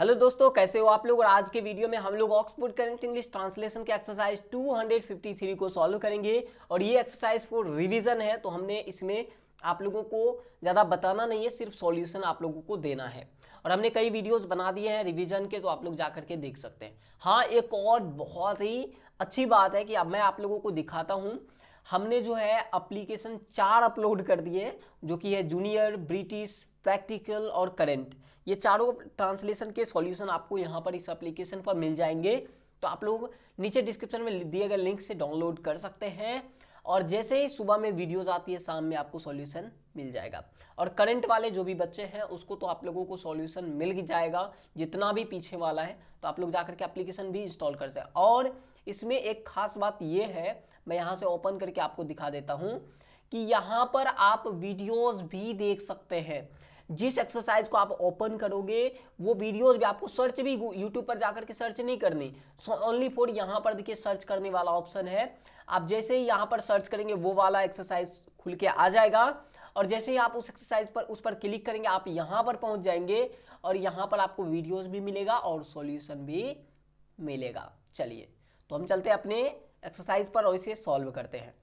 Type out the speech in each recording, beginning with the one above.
hello दोस्तों कैसे हो आप लोग और आज के वीडियो में हम लोग ऑक्सफोर्ड करेंट इंग्लिश ट्रांसलेशन के एक्सरसाइज 253 को सॉल्व करेंगे और ये एक्सरसाइज फॉर रिवीजन है तो हमने इसमें आप लोगों को ज़्यादा बताना नहीं है सिर्फ सॉल्यूशन आप लोगों को देना है और हमने कई वीडियोस बना दिए हैं रिविजन के तो आप लोग जा करके देख सकते हैं हाँ एक और बहुत ही अच्छी बात है कि अब मैं आप लोगों को दिखाता हूँ हमने जो है अप्लीकेशन चार अपलोड कर दिए जो कि है जूनियर ब्रिटिश प्रैक्टिकल और करेंट ये चारों ट्रांसलेशन के सॉल्यूशन आपको यहाँ पर इस एप्लीकेशन पर मिल जाएंगे तो आप लोग नीचे डिस्क्रिप्शन में दिए गए लिंक से डाउनलोड कर सकते हैं और जैसे ही सुबह में वीडियोज़ आती है शाम में आपको सॉल्यूशन मिल जाएगा और करंट वाले जो भी बच्चे हैं उसको तो आप लोगों को सॉल्यूशन मिल जाएगा जितना भी पीछे वाला है तो आप लोग जाकर के एप्लीकेशन भी इंस्टॉल करते हैं और इसमें एक खास बात ये है मैं यहाँ से ओपन करके आपको दिखा देता हूँ कि यहाँ पर आप वीडियोज़ भी देख सकते हैं जिस एक्सरसाइज को आप ओपन करोगे वो वीडियोज भी आपको सर्च भी यूट्यूब पर जाकर के सर्च नहीं करनी सो ओनली फॉर यहाँ पर देखिए सर्च करने वाला ऑप्शन है आप जैसे ही यहाँ पर सर्च करेंगे वो वाला एक्सरसाइज खुल के आ जाएगा और जैसे ही आप उस एक्सरसाइज पर उस पर क्लिक करेंगे आप यहाँ पर पहुँच जाएंगे और यहाँ पर आपको वीडियोज़ भी मिलेगा और सोल्यूशन भी मिलेगा चलिए तो हम चलते हैं अपने एक्सरसाइज पर और इसे सॉल्व करते हैं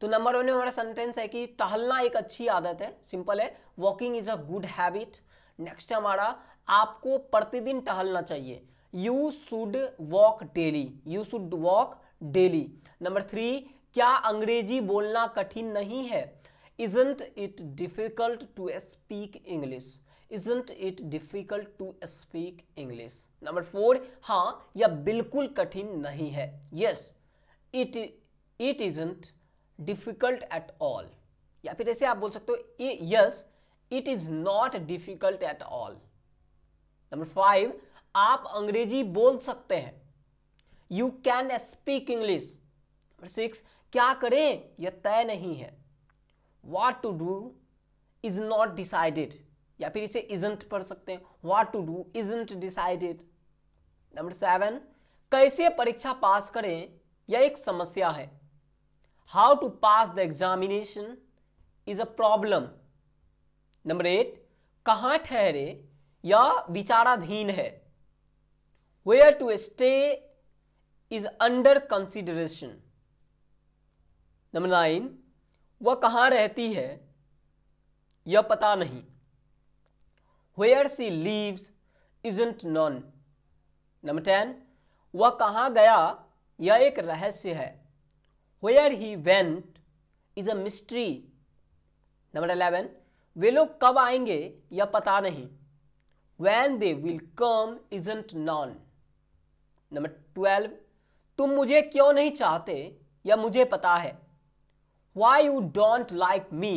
तो नंबर वन में हमारा सेंटेंस है कि टहलना एक अच्छी आदत है सिंपल है walking is a good habit next हमारा आपको प्रतिदिन टहलना चाहिए you should walk daily you should walk daily number three क्या अंग्रेजी बोलना कठिन नहीं है isn't it difficult to speak English isn't it difficult to speak English number four हाँ यह बिल्कुल कठिन नहीं है yes it it isn't difficult at all या फिर ऐसे आप बोल सकते हो yes it is not difficult at all number five आप अंग्रेजी बोल सकते हैं you can speak English number six क्या करें यह तय नहीं है what to do is not decided या फिर इसे इजंट पढ़ सकते हैं what to do isn't decided number seven कैसे परीक्षा पास करें यह एक समस्या है how to pass the examination is a problem number eight कहाँ ठहरे या विचाराधीन है where to stay is under consideration number nine वह कहाँ रहती है यह पता नहीं where she lives isn't known number ten वह कहाँ गया यह एक रहस्य है where he went is a mystery number eleven वे लोग कब आएंगे यह पता नहीं when they will come isn't known number twelve तुम मुझे क्यों नहीं चाहते यह मुझे पता है why you don't like me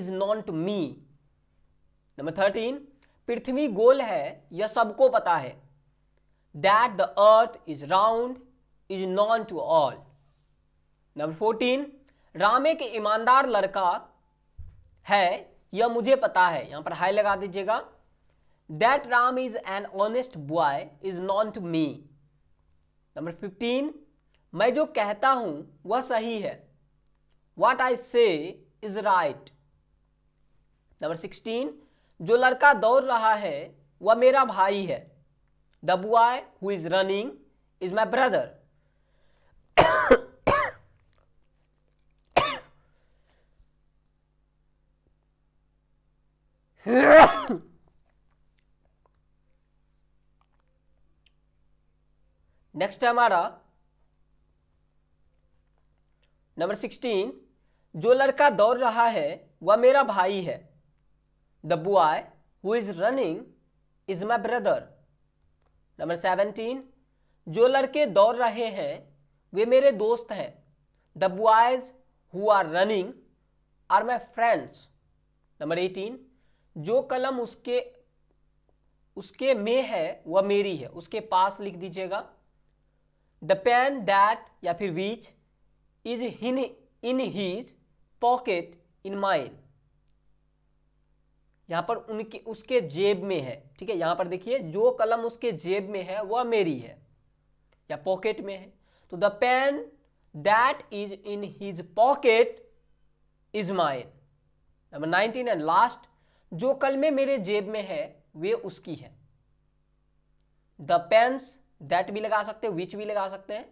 is to me number thirteen पृथ्वी गोल है यह सबको पता है that the earth is round is known to all number fourteen Ram एक ईमानदार लड़का है यह मुझे पता है यहां पर हाई लगा दीजिएगा that Ram is an honest boy is known to me number fifteen मैं जो कहता हूं वह सही है वाट आई से इज राइट नंबर सिक्सटीन जो लड़का दौड़ रहा है वह मेरा भाई है the boy who is running is my brother next हमारा नंबर सिक्सटीन जो लड़का दौड़ रहा है वह मेरा भाई है the boy who is running is my brother number seventeen जो लड़के दौड़ रहे हैं वे मेरे दोस्त हैं the boys who are running are my friends number eighteen जो कलम उसके उसके में है वह मेरी है उसके पास लिख दीजिएगा द पेन दैट या फिर विच इज हिन in his pocket in mine यहां पर उनके उसके जेब में है ठीक है यहां पर देखिए जो कलम उसके जेब में है वह मेरी है या पॉकेट में है तो the pen that is in his pocket is mine number nineteen and last जो कल में मेरे जेब में है वे उसकी है द पेन्स दैट भी लगा सकते हैं विच भी लगा सकते हैं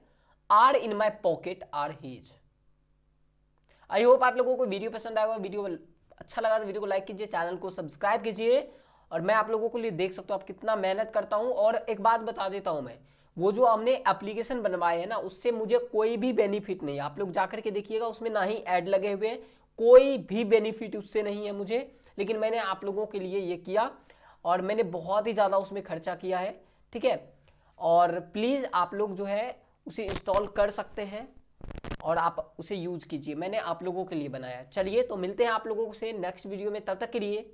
are in my pocket are his I hope आप लोगों को वीडियो पसंद आएगा वीडियो अच्छा लगा तो वीडियो को लाइक कीजिए चैनल को सब्सक्राइब कीजिए और मैं आप लोगों को लिए देख सकता हूँ आप कितना मेहनत करता हूँ और एक बात बता देता हूँ मैं वो जो हमने एप्लीकेशन बनवाए हैं ना उससे मुझे कोई भी बेनिफिट नहीं आप लोग जाकर के देखिएगा उसमें ना ही ऐड लगे हुए हैं कोई भी बेनिफिट उससे नहीं है मुझे लेकिन मैंने आप लोगों के लिए ये किया और मैंने बहुत ही ज़्यादा उसमें खर्चा किया है ठीक है और प्लीज़ आप लोग जो है उसे इंस्टॉल कर सकते हैं और आप उसे यूज़ कीजिए मैंने आप लोगों के लिए बनाया चलिए तो मिलते हैं आप लोगों से नेक्स्ट वीडियो में तब तक के लिए